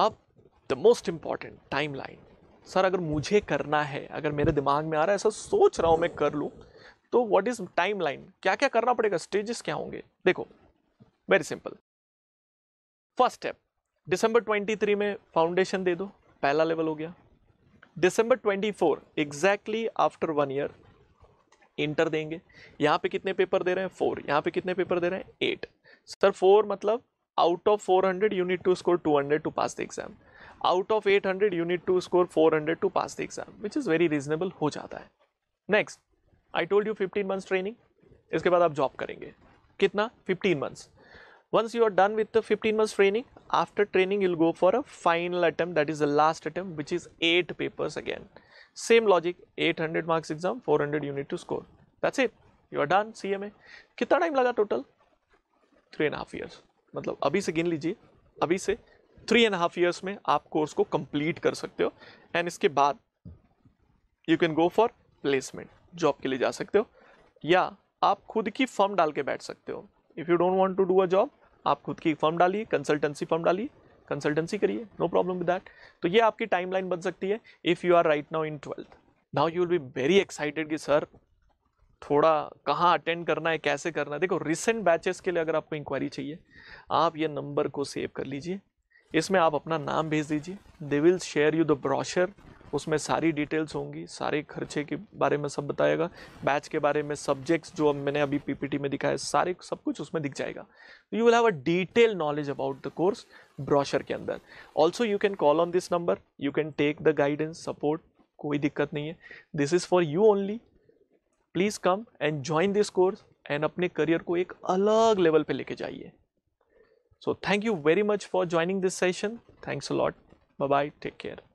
अब the most important time line sir अगर मुझे करना है अगर मेरे दिमाग में आ रहा है ऐसा सोच रहा हूँ मैं कर लूँ तो वॉट इज टाइम लाइन क्या क्या करना पड़ेगा स्टेजेस क्या होंगे देखो वेरी सिंपल फर्स्ट स्टेप दिसंबर 23 में फाउंडेशन दे दो पहला लेवल हो गया दिसंबर 24 exactly after one year inter देंगे यहाँ पे कितने पेपर दे रहे हैं फोर यहाँ पे कितने पेपर दे रहे हैं एट सर फोर मतलब out of 400 you need to score 200 to pass the exam out of 800 you need to score 400 to pass the exam which is very reasonable हो जाता है Next, I told you 15 months training. इसके बाद आप job करेंगे कितना 15 months. once you are done with the 15 months training after training you'll go for a final attempt that is the last attempt which is eight papers again same logic 800 marks exam 400 you need to score that's it you are done cma kitna time laga total three and a half years मतलब अभी से गिन लीजिए अभी से three and half years में आप course को कंप्लीट कर सकते हो एंड इसके बाद you can go for placement job के लिए जा सकते हो या आप खुद की फर्म डाल के बैठ सकते हो if you don't want to do a job आप खुद की फर्म डालिए कंसल्टेंसी फर्म डालिए कंसल्टेंसी करिए नो प्रॉब्लम विद दैट तो ये आपकी टाइमलाइन बन सकती है if you are right now in twelfth now you will be very excited कि सर थोड़ा कहाँ अटेंड करना है कैसे करना है देखो रिसेंट बैचेस के लिए अगर आपको इंक्वायरी चाहिए आप ये नंबर को सेव कर लीजिए इसमें आप अपना नाम भेज दीजिए they will share you the brochure उसमें सारी डिटेल्स होंगी सारे खर्चे के बारे में सब बताएगा बैच के बारे में सब्जेक्ट्स जो मैंने अभी पीपीटी में दिखाए सारे सब कुछ उसमें दिख जाएगा you will have a detail knowledge about the course brochure के अंदर also you can call on this number you can take the guidance support कोई दिक्कत नहीं है this is for you only please come and join this course and अपने career को एक अलग लेवल पे लेके जाइए so thank you very much for joining this session thanks a lot bye take care